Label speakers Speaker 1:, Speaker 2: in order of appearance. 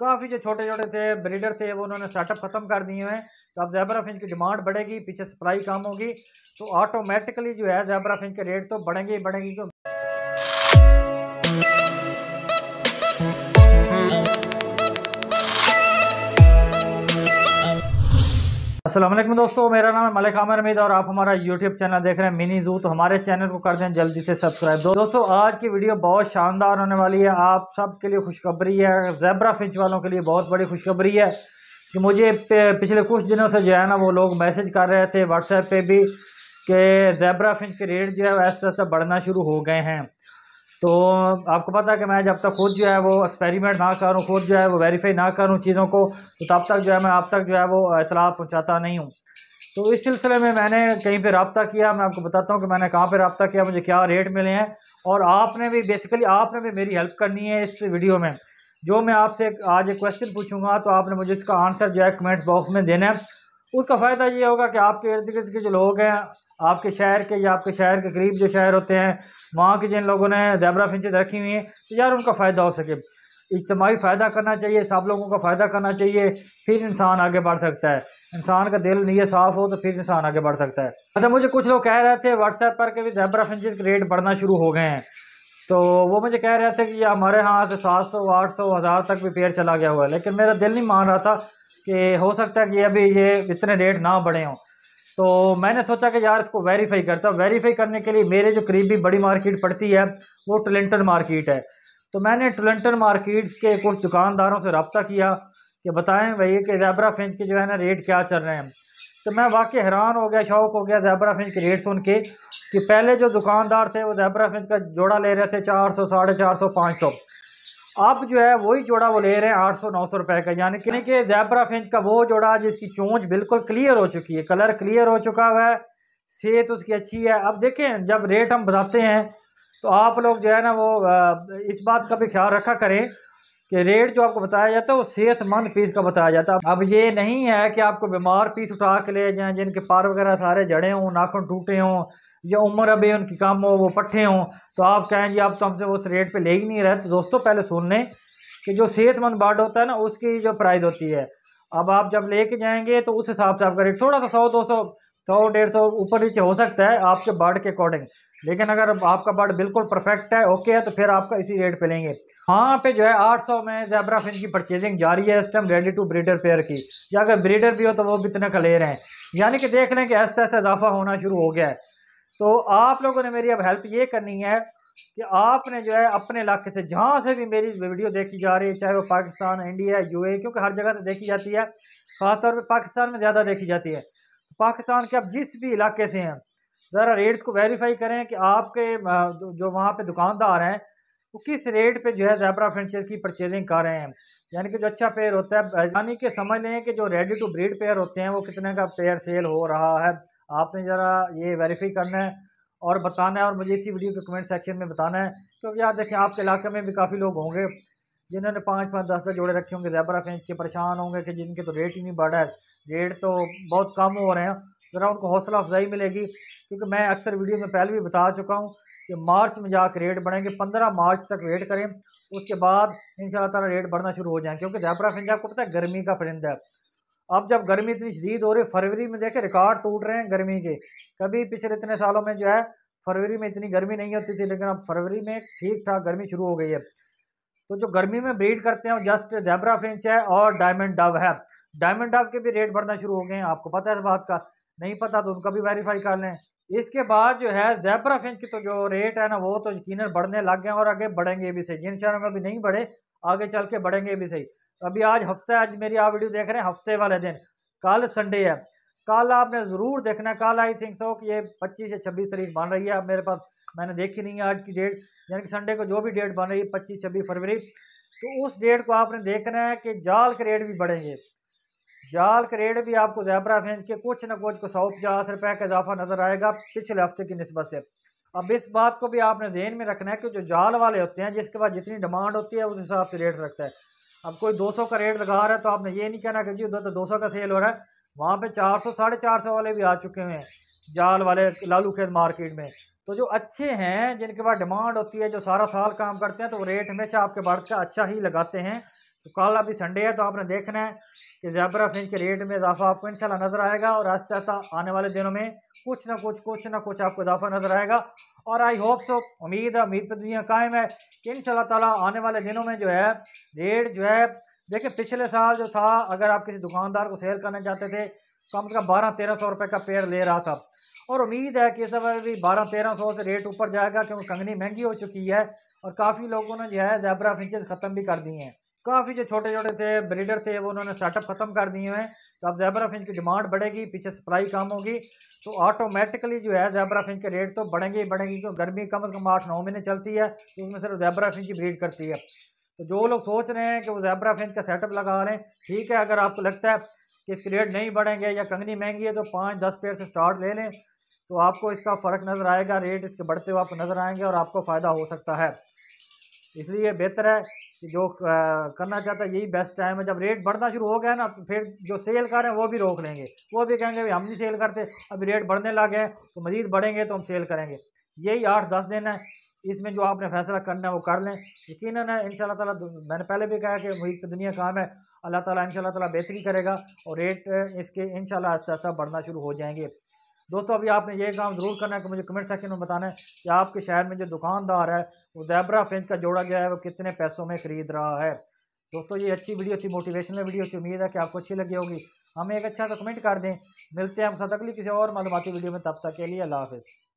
Speaker 1: काफ़ी जो छोटे छोटे थे ब्रीडर थे वो उन्होंने सेटअप ख़त्म कर दिए हैं तो अब जैबरा फिंच की डिमांड बढ़ेगी पीछे सप्लाई कम होगी तो ऑटोमेटिकली जो है जैबरा फिंच के रेट तो बढ़ेंगे ही बढ़ेंगे क्योंकि असलम दोस्तों मेरा नाम है मलिक आमिर हमीद और आप हमारा यूट्यूब चैनल देख रहे हैं मिनी जू तो हमारे चैनल को कर दें जल्दी से सब्सक्राइब दो दोस्तों आज की वीडियो बहुत शानदार होने वाली है आप सब के लिए खुशखबरी है जैबरा फिंच वालों के लिए बहुत बड़ी खुशखबरी है कि मुझे पिछले कुछ दिनों से जो है ना वो लोग मैसेज कर रहे थे व्हाट्सएप पर भी कि जैबरा फिंच के रेट जो है ऐसे ऐसे बढ़ना शुरू हो गए हैं तो आपको पता है कि मैं जब तक खुद जो है वो एक्सपेरिमेंट ना करूँ खुद जो है वो वेरीफाई ना करूँ चीज़ों को तो तब तक जो है मैं आप तक जो है वो इतला पहुँचाता नहीं हूँ तो इस सिलसिले में मैंने कहीं पर रबता किया मैं आपको बताता हूँ कि मैंने कहाँ पर रबता किया मुझे क्या रेट मिले हैं और आपने भी बेसिकली आपने भी मेरी हेल्प करनी है इस वीडियो में जो मैं आपसे आज एक क्वेश्चन पूछूंगा तो आपने मुझे इसका आंसर जो है कमेंट्स बॉक्स में देना है उसका फ़ायदा ये होगा कि आपके इर्द गिर्द के जो लोग हैं आपके शहर के या आपके शहर के करीब जो शहर होते हैं वहाँ के जिन लोगों ने जैबरा फिंचेज रखी हुई हैं तो यार उनका फ़ायदा हो सके इज्तमाही फ़ायदा करना चाहिए सब लोगों का फ़ायदा करना चाहिए फिर इंसान आगे बढ़ सकता है इंसान का दिल नहीं साफ़ हो तो फिर इंसान आगे बढ़ सकता है अच्छा मुझे कुछ लोग कह रहे थे व्हाट्सएप पर कि जैबरा फिंचेज के रेट बढ़ना शुरू हो गए हैं तो वो मुझे कह रहे थे कि हमारे यहाँ से सात सौ आठ सौ हज़ार तक भी पेड़ चला गया हुआ है लेकिन मेरा दिल नहीं मान रहा था कि हो सकता है कि अभी ये इतने रेट ना बढ़े हों तो मैंने सोचा कि यार इसको वेरीफाई करता हूँ वेरीफाई करने के लिए मेरे जो करीबी बड़ी मार्केट पड़ती है वो टलेंटन मार्केट है तो मैंने टलेंटन मार्केट्स के कुछ दुकानदारों से रबता किया कि बताएं भैया कि जैबरा फिंच के जो है ना रेट क्या चल रहे हैं तो मैं वाकई हैरान हो गया शौक हो गया जैबरा फिंच के रेट सुन के कि पहले जो दुकानदार थे वो जैबरा फिंच का जोड़ा ले रहे थे चार सौ साढ़े चार सौ पाँच सौ आप जो है वही जोड़ा वो ले रहे हैं आठ सौ नौ सौ रुपए का यानी कि कि जैबरा फिंच का वो जोड़ा जिसकी चोंच बिल्कुल क्लियर हो चुकी है कलर क्लियर हो चुका हुआ है सेहत उसकी अच्छी है अब देखें जब रेट हम बताते हैं तो आप लोग जो है ना वो इस बात का भी ख्याल रखा करें कि रेट जो आपको बताया जाता है वो सेहतमंद पीस का बताया जाता है अब ये नहीं है कि आपको बीमार पीस उठा के ले जाएं जिनके पार वगैरह सारे जड़े हों नाखून टूटे हों या उम्र अभी उनकी कम हो वो पट्टे हों तो आप कहें जी आप तो हमसे उस रेट पे ले ही नहीं रहे तो दोस्तों पहले सुन लें कि जो सेहतमंद बाड होता है ना उसकी जो प्राइज़ होती है अब आप जब लेके जाएंगे तो उस हिसाब से आपका रेट थोड़ा सा सौ दो सौ सौ तो डेढ़ सौ ऊपर नीचे हो सकता है आपके बर्ड के अकॉर्डिंग लेकिन अगर आपका बर्ड बिल्कुल परफेक्ट है ओके है तो फिर आपका इसी रेट पे लेंगे वहाँ पे जो है 800 में जैबरा फिन की परचेजिंग जारी है इस time ready to breeder pair की या अगर ब्रीडर भी हो तो वो भी इतने का ले रहे हैं यानी कि देख रहे हैं कि ऐसा ऐसा इजाफा होना शुरू हो गया है तो आप लोगों ने मेरी अब हेल्प ये करनी है कि आपने जो है अपने इलाके से जहाँ से भी मेरी वीडियो देखी जा रही है चाहे वो पाकिस्तान इंडिया यू क्योंकि हर जगह से देखी जाती है खासतौर पर पाकिस्तान में ज़्यादा देखी जाती है पाकिस्तान के आप जिस भी इलाके से हैं ज़रा रेट्स को वेरीफाई करें कि आपके जो वहाँ पे दुकानदार हैं वो किस रेट पे जो है जैबरा फेंचर की परचेजिंग कर रहे हैं यानी कि जो अच्छा पेयर होता है यानी कि समझ लें कि जो रेडी टू ब्रीड पेयर होते हैं वो कितने का पेयर सेल हो रहा है आपने ज़रा ये वेरीफाई करना है और बताना है और मुझे इसी वीडियो के कमेंट सेक्शन में बताना है क्योंकि तो देखें आपके इलाके में भी काफ़ी लोग होंगे जिन्होंने पाँच पाँच दस दस जोड़े रखे होंगे जैबरा फेंच के परेशान होंगे कि जिनके तो रेट ही नहीं बढ़ा है रेट तो बहुत कम हो रहे हैं ज़रा उनको हौसला अफजाई मिलेगी क्योंकि मैं अक्सर वीडियो में पहले भी बता चुका हूँ कि मार्च में जाकर रेट बढ़ेंगे पंद्रह मार्च तक वेट करें उसके बाद इन ताला रेट बढ़ना शुरू हो जाएँ क्योंकि जैबरा फेंच आपको पता है गर्मी का परिंदा है अब जब गर्मी इतनी शदीद हो रही है फरवरी में देखें रिकॉर्ड टूट रहे हैं गर्मी के कभी पिछले इतने सालों में जो है फरवरी में इतनी गर्मी नहीं होती थी लेकिन अब फरवरी में ठीक ठाक गर्मी शुरू हो गई है तो जो गर्मी में ब्रीड करते हैं जस्ट जेबरा फिंच है और डायमंड डव है डायमंड डव के भी रेट बढ़ना शुरू हो गए हैं आपको पता है इस बात का नहीं पता तो उनका भी वेरीफाई कर लें इसके बाद जो है जैबरा फिंच की तो जो रेट है ना वो तो यकीन बढ़ने लग गए और आगे बढ़ेंगे भी सही जिन शहरों में अभी नहीं बढ़े आगे चल के बढ़ेंगे भी सही अभी आज हफ्ता आज मेरी आप वीडियो देख रहे हैं हफ्ते वाले दिन कल संडे है कल आपने ज़रूर देखना है कल आई थिंक सो कि ये पच्चीस या छब्बीस तारीख बन रही है अब मेरे पास मैंने देखी नहीं है आज की डेट यानी कि संडे को जो भी डेट बन रही है पच्चीस छब्बीस फरवरी तो उस डेट को आपने देखना है कि जाल के रेट भी बढ़ेंगे जाल के रेट भी आपको जैबरा फेंज के कुछ ना कुछ को सौ पचास रुपये का इजाफा नज़र आएगा पिछले हफ्ते की नस्बत से अब इस बात को भी आपने जहन में रखना है कि जो जाल वाले होते हैं जिसके पास जितनी डिमांड होती है उस हिसाब से रेट रखता है अब कोई 200 का रेट लगा रहा है तो आपने ये नहीं कहना कि जी उधर तो 200 का सेल हो रहा है वहाँ पे चार सौ साढ़े चार सौ वाले भी आ चुके हैं जाल वाले लालू खेत मार्केट में तो जो अच्छे हैं जिनके पास डिमांड होती है जो सारा साल काम करते हैं तो रेट हमेशा आपके भारत का अच्छा ही लगाते हैं तो कल अभी संडे है तो आपने देखना है कि जैबरा फिंच के रेट में इजाफा आपको इनशाला नज़र आएगा और आस्ते आस्ते आने वाले दिनों में कुछ ना कुछ कुछ ना कुछ आपको इजाफा नज़र आएगा और आई होप सो उम्मीद है उम्मीद पर दुनिया कायम है कि इन ताला आने वाले दिनों में जो है रेट जो है देखिए पिछले साल जो था अगर आप किसी दुकानदार को सेल करना चाहते थे कम तो से कम बारह तेरह सौ रुपये का पेड़ ले रहा था और उम्मीद है कि इस समय भी बारह तेरह सौ से रेट ऊपर जाएगा क्योंकि कंगनी महंगी हो चुकी है और काफ़ी लोगों ने जो है जैबरा फिंचेज ख़त्म भी कर दिए हैं काफ़ी जो छोटे छोटे थे ब्रीडर थे वो उन्होंने सेटअप ख़त्म कर दिए हैं तो अब जैबरा फिंच की डिमांड बढ़ेगी पीछे सप्लाई कम होगी तो ऑटोमेटिकली जो है जैबरा फिंच के रेट तो बढ़ेंगे ही बढ़ेंगे क्योंकि गर्मी कम अज़ कम आठ नौ महीने चलती है तो उसमें सिर्फ जैबरा फिंच ही ब्रीड करती है तो जो लोग सोच रहे हैं कि वो जैबरा फेंस का सेटअप लगा लें ठीक है अगर आपको लगता है कि इसके रेट नहीं बढ़ेंगे या कंगनी महंगी है तो पाँच दस पेड़ से स्टार्ट ले लें तो आपको इसका फ़र्क नज़र आएगा रेट इसके बढ़ते हुए आपको नज़र आएंगे और आपको फ़ायदा हो सकता है इसलिए बेहतर है कि जो करना चाहता है यही बेस्ट टाइम है जब रेट बढ़ना शुरू हो गया ना तो फिर जो सेल कर रहे हैं वो भी रोक लेंगे वो भी कहेंगे भी हम नहीं सेल करते अभी रेट बढ़ने लगे हैं तो मज़ीद बढ़ेंगे तो हम सेल करेंगे यही आठ दस दिन है इसमें जो आपने फैसला करना है वो कर लें यकीन है इन शाला तला मैंने पहले भी कहा कि मुल्क दुनिया काम है अल्लाह ताला इन शाला तला बेहतरी करेगा और रेट इसके इन शाला आस्ता आस्ता बढ़ना शुरू हो जाएंगे दोस्तों अभी आपने ये काम ज़रूर करना है कि मुझे कमेंट सेक्शन में बताना है कि आपके शहर में जो दुकानदार है वो जैबरा फ्रेंच का जोड़ा गया है वो कितने पैसों में ख़रीद रहा है दोस्तों ये अच्छी वीडियो थी मोटिवेशनल वीडियो थी उम्मीद है कि आपको अच्छी लगी होगी हमें एक अच्छा सा कमेंट कर दें मिलते हैं हम साथ अगली किसी और मालूमती वीडियो में तब तक के लिए अल्लाह हाफिज़